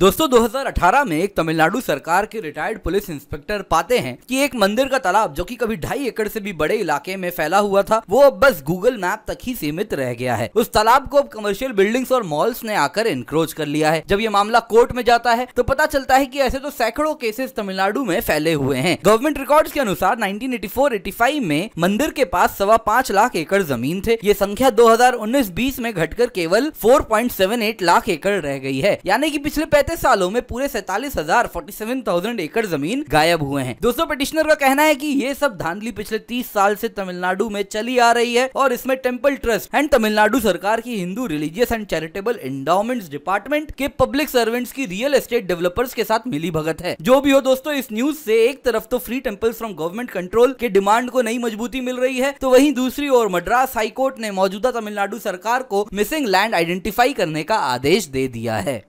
दोस्तों 2018 में एक तमिलनाडु सरकार के रिटायर्ड पुलिस इंस्पेक्टर पाते हैं कि एक मंदिर का तालाब जो कि कभी ढाई एकड़ से भी बड़े इलाके में फैला हुआ था वो अब बस गूगल मैप तक ही सीमित रह गया है उस तालाब को अब कमर्शियल बिल्डिंग्स और मॉल्स ने आकर इंक्रोच कर लिया है जब ये मामला कोर्ट में जाता है तो पता चलता है की ऐसे तो सैकड़ों केसेस तमिलनाडु में फैले हुए हैं गवर्नमेंट रिकॉर्ड के अनुसार नाइनटीन एटी में मंदिर के पास सवा पांच लाख एकड़ जमीन थे ये संख्या दो हजार में घटकर केवल फोर लाख एकड़ रह गई है यानी की पिछले पैंतीस पैंतीस सालों में पूरे सैतालीस हजार फोर्टी सेवन थाउजेंड एकड़ जमीन गायब हुए हैं दोस्तों पिटिशनर का कहना है की ये सब धांधली पिछले तीस साल से तमिलनाडु में चली आ रही है और इसमें टेम्पल ट्रस्ट एंड तमिलनाडु सरकार की Hindu religious and charitable endowment department के पब्लिक सर्वेंट्स की रियल एस्टेट डेवलपर्स के साथ मिली भगत है जो भी हो दोस्तों इस न्यूज से एक तरफ तो free temples from government control के डिमांड को नई मजबूती मिल रही है तो वहीं दूसरी ओर मद्रास हाईकोर्ट ने मौजूदा तमिलनाडु सरकार को मिसिंग लैंड आइडेंटिफाई करने का आदेश दे दिया है